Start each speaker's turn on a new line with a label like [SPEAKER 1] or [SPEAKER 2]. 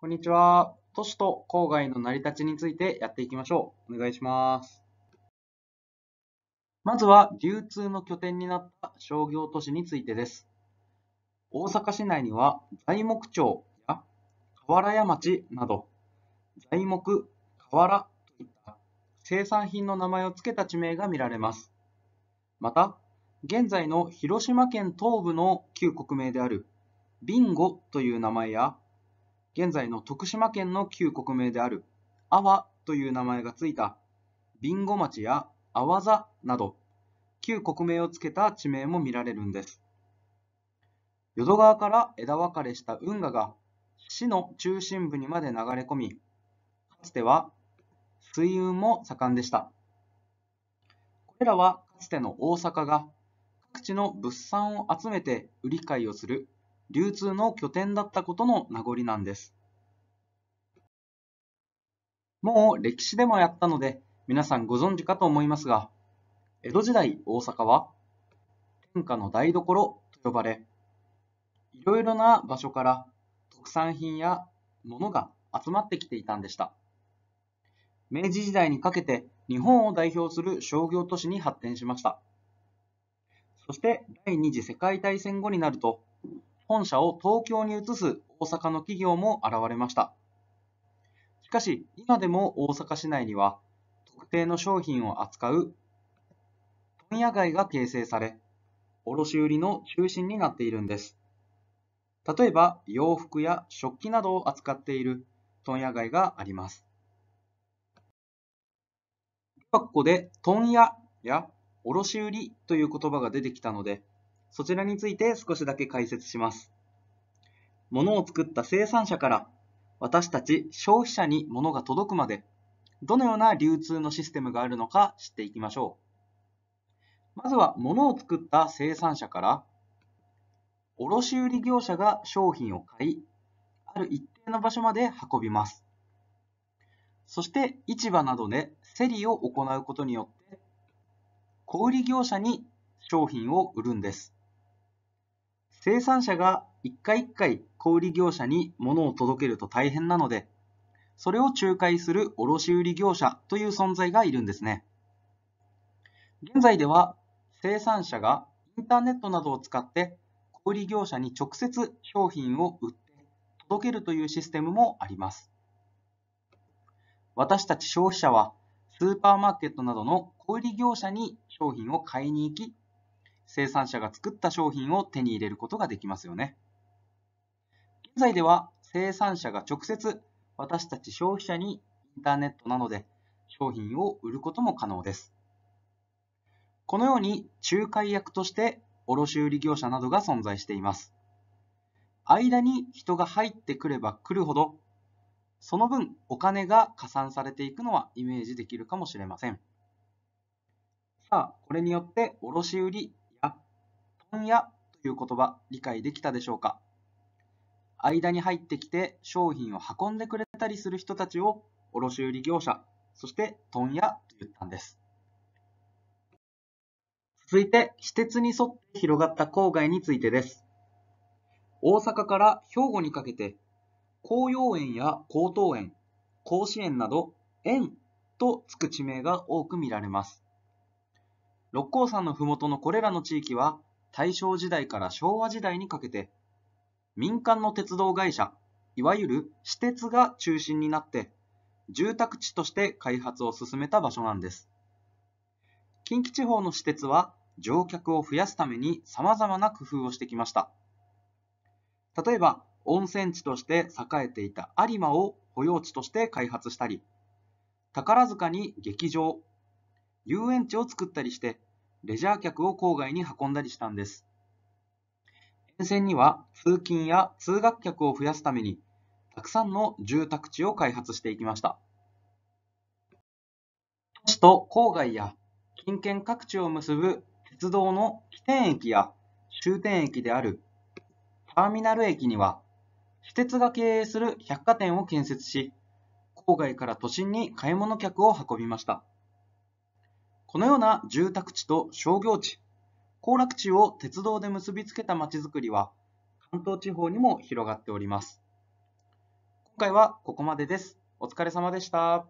[SPEAKER 1] こんにちは。都市と郊外の成り立ちについてやっていきましょう。お願いします。まずは流通の拠点になった商業都市についてです。大阪市内には材木町や河原屋町など、材木、河原といった生産品の名前を付けた地名が見られます。また、現在の広島県東部の旧国名であるビンゴという名前や現在の徳島県の旧国名である阿波という名前がついたビンゴ町や阿波座など旧国名をつけた地名も見られるんです淀川から枝分かれした運河が市の中心部にまで流れ込みかつては水運も盛んでしたこれらはかつての大阪が各地の物産を集めて売り買いをする流通の拠点だったことの名残なんです。もう歴史でもやったので、皆さんご存知かと思いますが、江戸時代大阪は、天下の台所と呼ばれ、いろいろな場所から特産品や物が集まってきていたんでした。明治時代にかけて日本を代表する商業都市に発展しました。そして第二次世界大戦後になると、本社を東京に移す大阪の企業も現れました。しかし、今でも大阪市内には、特定の商品を扱う問屋街が形成され、卸売の中心になっているんです。例えば、洋服や食器などを扱っている問屋街があります。ここで、問屋や卸売という言葉が出てきたので、そちらについて少しだけ解説します。物を作った生産者から私たち消費者に物が届くまでどのような流通のシステムがあるのか知っていきましょう。まずは物を作った生産者から卸売業者が商品を買いある一定の場所まで運びます。そして市場などで競りを行うことによって小売業者に商品を売るんです。生産者が一回一回小売業者に物を届けると大変なので、それを仲介する卸売業者という存在がいるんですね。現在では生産者がインターネットなどを使って小売業者に直接商品を売って届けるというシステムもあります。私たち消費者はスーパーマーケットなどの小売業者に商品を買いに行き生産者が作った商品を手に入れることができますよね。現在では生産者が直接私たち消費者にインターネットなどで商品を売ることも可能です。このように仲介役として卸売業者などが存在しています。間に人が入ってくればくるほど、その分お金が加算されていくのはイメージできるかもしれません。さあ、これによって卸売問屋という言葉理解できたでしょうか間に入ってきて商品を運んでくれたりする人たちを卸売業者そして問屋と言ったんです続いて私鉄に沿って広がった郊外についてです大阪から兵庫にかけて紅葉園や高等園甲子園など園とつく地名が多く見られます六甲山のふもとのこれらの地域は大正時代から昭和時代にかけて民間の鉄道会社いわゆる私鉄が中心になって住宅地として開発を進めた場所なんです近畿地方の私鉄は乗客を増やすためにさまざまな工夫をしてきました例えば温泉地として栄えていた有馬を保養地として開発したり宝塚に劇場遊園地を作ったりしてレジャー客を郊外に運んだりしたんです。沿線には通勤や通学客を増やすために、たくさんの住宅地を開発していきました。都市と郊外や近県各地を結ぶ鉄道の起点駅や終点駅であるターミナル駅には、私鉄が経営する百貨店を建設し、郊外から都心に買い物客を運びました。このような住宅地と商業地、行楽地を鉄道で結びつけた街づくりは、関東地方にも広がっております。今回はここまでです。お疲れ様でした。